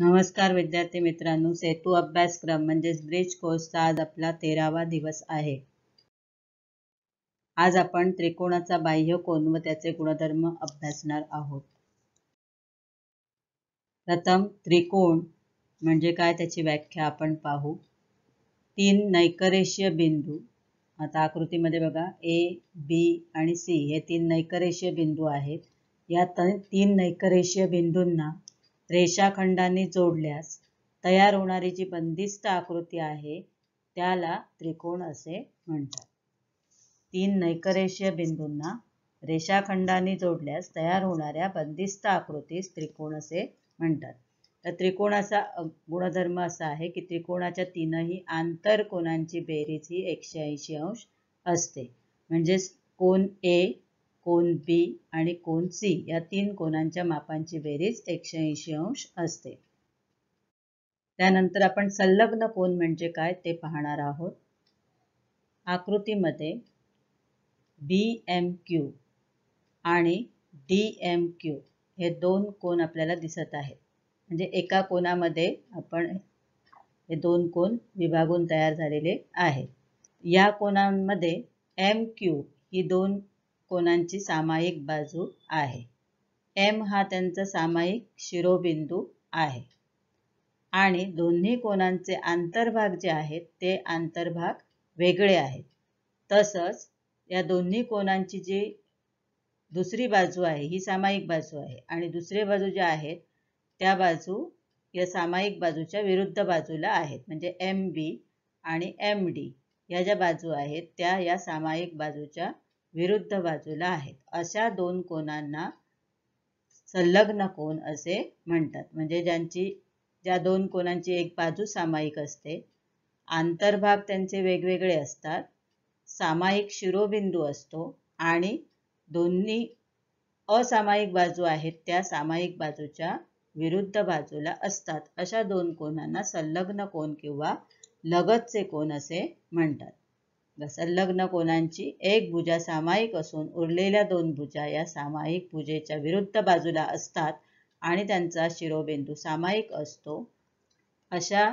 नमस्कार विद्यार्थी मित्रांनो सेतू अभ्यासक्रम म्हणजे ब्रिज कोर्सचा आज आपला तेरावा दिवस आहे आज आपण त्रिकोणाचा बाह्य कोन व त्याचे गुणधर्म अभ्यासणार आहोत प्रथम त्रिकोण म्हणजे काय त्याची व्याख्या आपण पाहू तीन नैकरेशीय बिंदू आता आकृतीमध्ये बघा ए बी आणि सी हे तीन नैकरेशीय बिंदू आहेत या तीन नैकरेशीय बिंदूंना रेषाखंडांनी जोडल्यास तयार होणारी जी बंदिस्त आकृती आहे त्याला त्रिकोण असे म्हणतात तीन नैकरेषीय बिंदूंना रेषाखंडांनी जोडल्यास तयार होणाऱ्या बंदिस्त आकृतीस त्रिकोण असे म्हणतात तर त्रिकोणाचा गुणधर्म असा आहे की त्रिकोणाच्या तीनही आंतरकोनांची बेरीज ही एकशे ऐंशी अंश असते म्हणजेच कोन ए कोन बी आणि कोन सी या तीन कोनांच्या मापांची बेरीज एकशे ऐंशी अंश असते त्यानंतर आपण संलग्न कोन म्हणजे काय ते पाहणार आहोत आकृतीमध्ये बी एम क्यू आणि डी एम क्यू हे दोन कोन आपल्याला दिसत आहेत म्हणजे एका कोनामध्ये आपण हे दोन कोन विभागून तयार झालेले आहेत या कोनांमध्ये एम क्यू ही दोन कोनांची सामायिक बाजू आहे एम हा त्यांचा सामायिक शिरोबिंदू आहे आणि दोन्ही कोनांचे आंतरभाग जे आहेत ते आंतरभाग वेगळे आहेत तसंच या दोन्ही कोनांची जी दुसरी बाजू आहे ही सामायिक बाजू आहे आणि दुसरे बाजू ज्या आहेत त्या बाजू या सामायिक बाजूच्या विरुद्ध बाजूला आहेत म्हणजे एम बी आणि एम डी या ज्या बाजू आहेत त्या या सामायिक बाजूच्या विरुद्ध बाजूला आहेत अशा दोन कोणांना संलग्न कोण असे म्हणतात म्हणजे ज्यांची ज्या दोन कोणांची एक बाजू सामायिक असते आंतरभाग त्यांचे वेगवेगळे असतात सामायिक शिरोबिंदू असतो आणि दोन्ही असामायिक बाजू आहेत त्या सामायिक बाजूच्या विरुद्ध बाजूला असतात अशा दोन कोणांना संलग्न कोण किंवा लगतचे कोण असे म्हणतात संलग्न कोनांची एक भुजा सामायिक असून उरलेल्या दोन भुजा या सामायिक भुजेच्या विरुद्ध बाजूला असतात आणि त्यांचा शिरोबिंदू सामायिक असतो अशा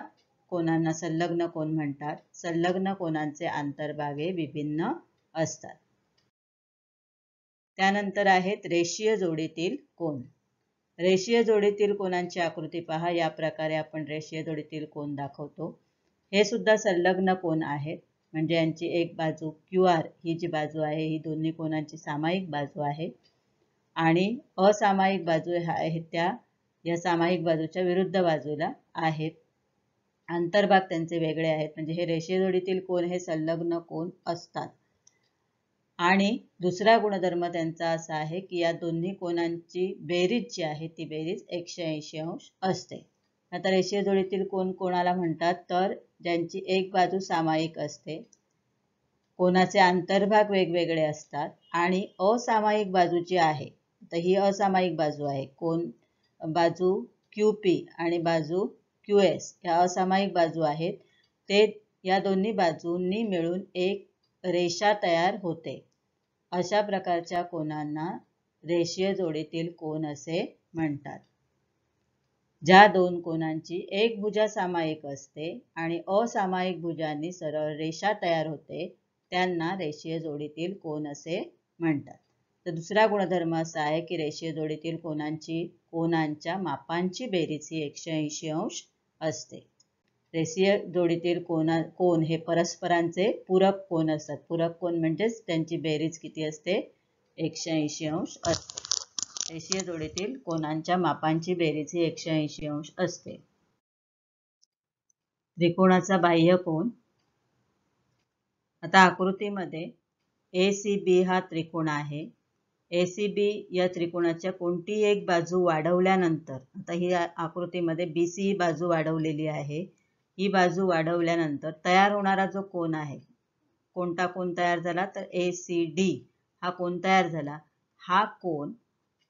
कोनांना संलग्न कोन म्हणतात संलग्न कोनांचे आंतरभागे विभिन्न असतात त्यानंतर आहेत रेषीय जोडीतील कोन रेषीय जोडीतील कोनांची आकृती पहा या प्रकारे आपण रेषीय जोडीतील कोन दाखवतो हे सुद्धा संलग्न कोन आहेत म्हणजे यांची एक बाजू क्यू आर ही जी बाजू आहे ही दोन्ही कोणांची सामायिक बाजू आहे आणि असामायिक बाजू ह्या आहेत त्या या सामायिक बाजूच्या विरुद्ध बाजूला आहेत आंतरभाग त्यांचे वेगळे आहेत म्हणजे हे रेषेजोडीतील कोण हे संलग्न कोण असतात आणि दुसरा गुणधर्म त्यांचा असा आहे की या दोन्ही कोणांची बेरीज जी आहे ती बेरीज एकशे ऐंशी अंश असते आता रेषेजोडीतील कोण कोणाला म्हणतात तर ज्यांची एक बाजू सामायिक असते कोणाचे आंतरभाग वेगवेगळे असतात आणि असामायिक बाजूची आहे तर ही असामायिक बाजू आहे कोण बाजू क्यू पी आणि बाजू क्यू एस ह्या असामायिक बाजू आहेत ते या दोन्ही बाजूंनी मिळून एक रेषा तयार होते अशा प्रकारच्या कोणांना रेषीय जोडीतील कोन असे म्हणतात ज्या दोन कोनांची एक भुजा सामायिक असते आणि असामायिक भुजांनी सरळ रेषा तयार होते त्यांना रेषीय जोडीतील कोन असे म्हणतात तर दुसरा गुणधर्म असा आहे की रेषीय जोडीतील कोनांची कोनांच्या मापांची बेरीज ही एकशे ऐंशी अंश असते रेषीय जोडीतील कोन कोन हे परस्परांचे पूरक कोन असतात पूरक कोन म्हणजेच त्यांची बेरीज किती असते एकशे ऐंशी अंश असते रेषीय जोडीतील कोनांच्या मापांची बेरीज ही एकशे ऐंशी अंश असते त्रिकोणाचा बाह्य कोण आता आकृतीमध्ये ए सी बी हा त्रिकोण आहे ए सी बी या त्रिकोणाच्या कोणती एक बाजू वाढवल्यानंतर आता ही आकृतीमध्ये बी सी ही बाजू वाढवलेली आहे ही बाजू वाढवल्यानंतर तयार होणारा जो कोण आहे कोणता कोण तयार झाला तर ए सी डी हा कोण तयार झाला हा कोण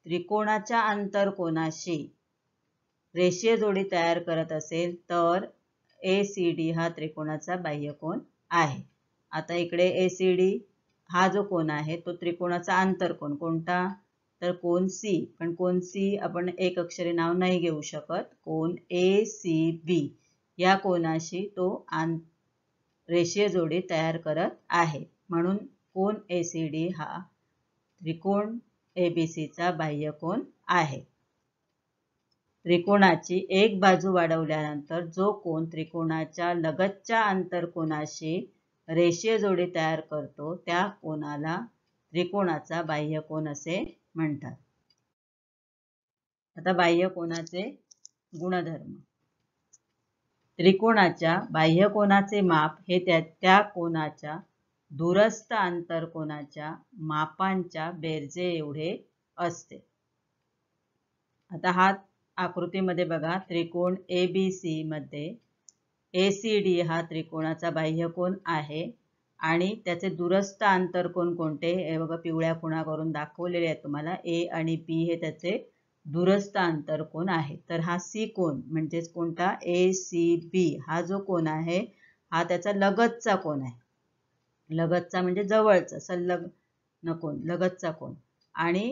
त्रिकोणाच्या आंतरकोनाशी रेषीय जोडी तयार करत असेल तर ए सी डी हा त्रिकोणाचा बाह्य बाह्यकोन आहे आता इकडे ए सी डी हा जो कोण आहे तो त्रिकोणाचा आंतरकोन कोणता तर कोण सी पण कोण सी आपण एक अक्षरी नाव नाही घेऊ शकत कोण ए सी बी या कोणाशी तो आं रेषीय जोडी तयार करत आहे म्हणून कोण ए सी डी हा त्रिकोण एबीसीचा बाह्यकोन आहे त्रिकोणाची एक बाजू वाढवल्यानंतर जो कोण त्रिकोणाच्या लगतच्या आंतरकोनाशी रेषीय जोडी तयार करतो त्या कोणाला त्रिकोणाचा बाह्यकोन असे म्हणतात आता बाह्यकोनाचे गुणधर्म त्रिकोणाच्या बाह्यकोनाचे माप हे त्या त्या कोनाच्या दूरस्थ अंतर कोणाच्या मापांच्या बेरजे एवढे असते आता हा आकृतीमध्ये बघा त्रिकोण ए बी सी मध्ये ए सी डी हा त्रिकोणाचा बाह्य कोण आहे आणि त्याचे दूरस्थ अंतरकोन कोणते हे बघा पिवळ्या खुणा करून दाखवलेले आहेत तुम्हाला ए आणि पी हे त्याचे दूरस्थ अंतरकोन आहे तर हा सी कोण म्हणजेच कोणता ए सी बी हा जो कोण आहे हा त्याचा लगतचा कोण आहे लगतचा म्हणजे जवळचा संलग्न नको लगतचा कोण आणि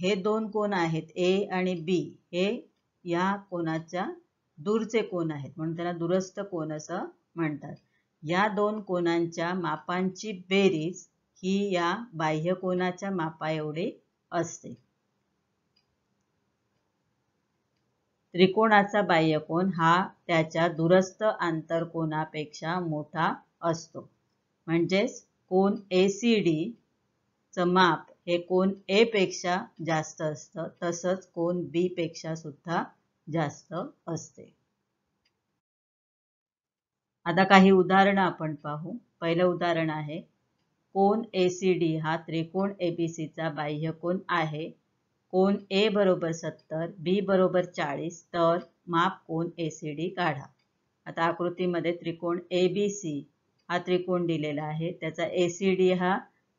हे दोन कोण आहेत ए आणि बी हे या कोणाच्या दूरचे कोण आहेत म्हणून त्याला दूरस्थ कोण असं म्हणतात या दोन कोणांच्या मापांची बेरीज ही या बाह्य कोणाच्या मापा एवढे असते त्रिकोणाचा बाह्य बाह्यकोन हा त्याच्या दूरस्थ आंतरकोणापेक्षा मोठा असतो म्हणजेच कोन ए सी माप हे कोन पेक्षा जास्त असतं तसंच कोन पेक्षा सुद्धा जास्त असते आता काही उदाहरणं आपण पाहू पहिलं उदाहरण आहे कोन ए सी डी हा त्रिकोण एबीसीचा बाह्यकोन आहे कोन ए बरोबर सत्तर बी बरोबर चाळीस तर माप कोन एसीडी काढा आता आकृतीमध्ये त्रिकोण ए बी सी हा त्रिकोण दिलेला आहे त्याचा एसीडी हा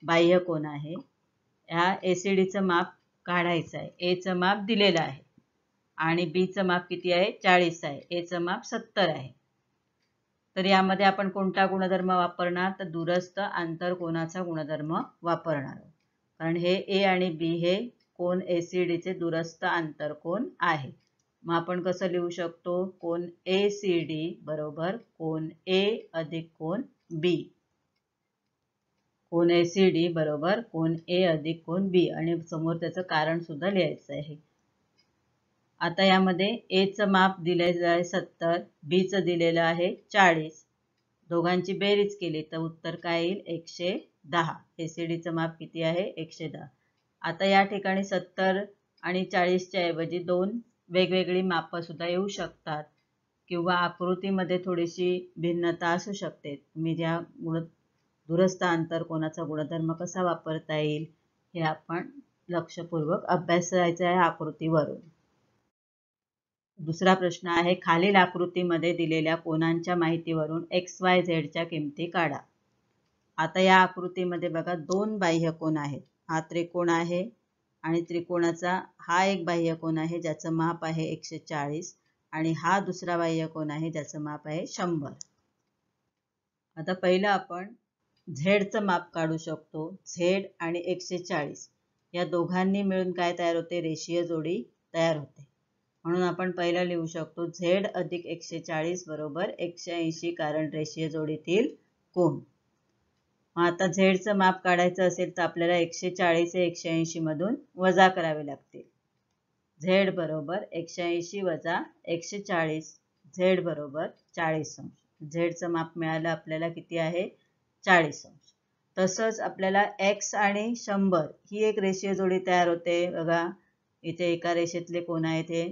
डी हा आहे ह्या एसीडीचं माप काढायचं आहे एचं माप दिलेलं आहे आणि बीचं माप किती आहे चाळीस आहे एचं माप सत्तर आहे तर यामध्ये आपण कोणता गुणधर्म वापरणार तर दूरस्थ आंतर कोणाचा गुणधर्म वापरणार कारण हे ए आणि बी हे कोण ए सी दूरस्थ आंतर कोण आहे मग आपण कसं लिहू शकतो कोण ए सी डी बरोबर कोण ए अधिक कोण बी कोण ए बरोबर कोण ए अधिक कोण बी आणि समोर त्याचं कारण सुद्धा लिहायचं आहे आता यामध्ये एचं माप दिलेलं आहे सत्तर बीचं दिलेलं आहे चाळीस दोघांची बेरीज केली तर उत्तर काय येईल एकशे दहा ए सी माप किती आहे एकशे दहा आता या ठिकाणी सत्तर आणि चाळीसच्या ऐवजी दोन वेगवेगळी सुद्धा येऊ शकतात किंवा आकृतीमध्ये थोडीशी भिन्नता असू शकते तुम्ही ज्या गुण दूरस्थ अंतर कोणाचा गुणधर्म कसा वापरता येईल हे आपण लक्षपूर्वक अभ्यासायचं आहे आकृतीवरून दुसरा प्रश्न आहे खालील आकृतीमध्ये दिलेल्या कोणाच्या माहितीवरून एक्स वाय झेडच्या किमती काढा आता या आकृतीमध्ये बघा दोन बाह्य कोण आहेत हा त्रिकोण आहे आणि त्रिकोणाचा हा एक बाह्य कोण आहे ज्याचं माप आहे एकशे चाळीस आणि हा दुसरा बाह्य कोन आहे ज्याचं माप आहे शंभर आता पहिलं आपण झेडचं माप काढू शकतो झेड आणि एकशे चाळीस या दोघांनी मिळून काय तयार होते रेषीय जोडी तयार होते म्हणून आपण पहिला लिहू शकतो झेड अधिक एकशे चाळीस बरोबर एकशे ऐंशी कारण रेषीय जोडीतील कोण मग आता झेडचं माप काढायचं असेल तर आपल्याला एकशे चाळीस एकशे ऐंशी मधून वजा करावे लागतील झेड बरोबर एकशे ऐंशी वजा एकशे चाळीस झेड बरोबर चाळीस अंश झेडचं माप मिळालं आपल्याला किती आहे चाळीस अंश तसंच आपल्याला एक्स आणि शंभर ही एक रेषीय जोडी तयार होते बघा इथे एका रेषेतले कोण आहे ते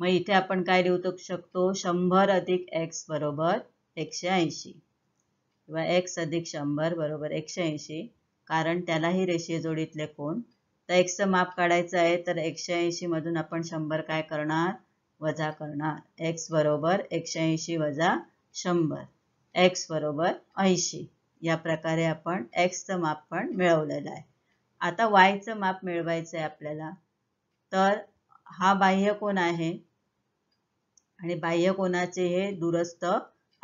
मग इथे आपण काय लिहू शकतो शंभर अधिक एक्स बरोबर एकशे ऐंशी किंवा एक्स अधिक शंभर बरोबर एकशे ऐंशी कारण त्याला ही रेषीय जोडीतले कोण तर एक्सचं माप काढायचं आहे तर एकशे ऐंशी मधून आपण शंभर काय करणार वजा करणार एक्स बरोबर एकशे ऐंशी वजा शंभर एक्स बरोबर ऐंशी या प्रकारे आपण एक्सचं माप पण मिळवलेलं आहे आता वायचं माप मिळवायचं आहे आपल्याला तर हा बाह्य कोण आहे आणि बाह्य कोणाचे हे दुरस्त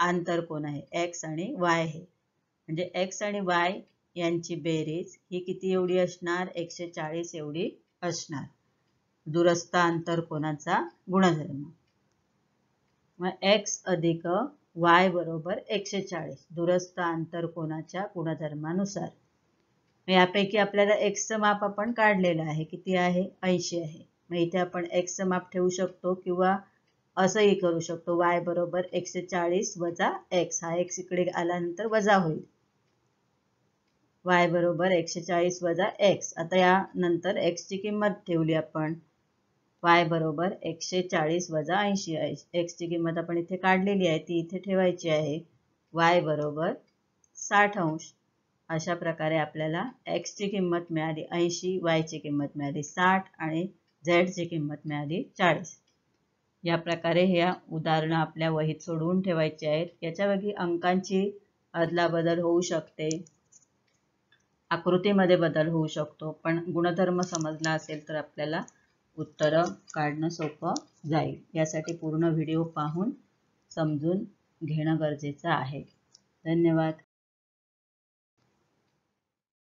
आंतर कोण आहे एक्स आणि वाय हे म्हणजे एक्स आणि वाय यांची बेरीज ही किती एवढी असणार एकशे चाळीस एवढी असणार दुरस्थ अंतर कोणाचा गुणधर्म एक्स अधिक वाय बरोबर एकशे चाळीस दुरस्थ अंतर कोणाच्या गुणधर्मानुसार यापैकी आपल्याला एक्सचं माप आपण काढलेलं आहे किती आहे ऐंशी आहे मग इथे आपण एक्सचं माप ठेवू शकतो किंवा असंही करू शकतो वाय बरोबर एकशे चाळीस वजा एक्स हा एक्स इकडे आल्यानंतर वजा होईल वाय बरोबर एकशे चाळीस वजा एक्स आता यानंतर एक्सची किंमत ठेवली आपण वाय बरोबर एकशे चाळीस वजा ऐंशी एक्सची किंमत आपण इथे काढलेली आहे ती इथे ठेवायची आहे वाय बरोबर साठ अंश अशा प्रकारे आपल्याला एक्सची किंमत मिळाली ऐंशी वायची किंमत मिळाली साठ आणि झेडची किंमत मिळाली चाळीस या प्रकारे ह्या उदाहरणं आपल्या वहीत सोडवून ठेवायची आहेत याच्यावरगी अंकांची अदलाबदल होऊ शकते आकृतीमध्ये बदल होऊ शकतो पण गुणधर्म समजला असेल तर आपल्याला उत्तरं काढणं सोपं जाईल यासाठी पूर्ण व्हिडिओ पाहून समजून घेणं गरजेचं आहे धन्यवाद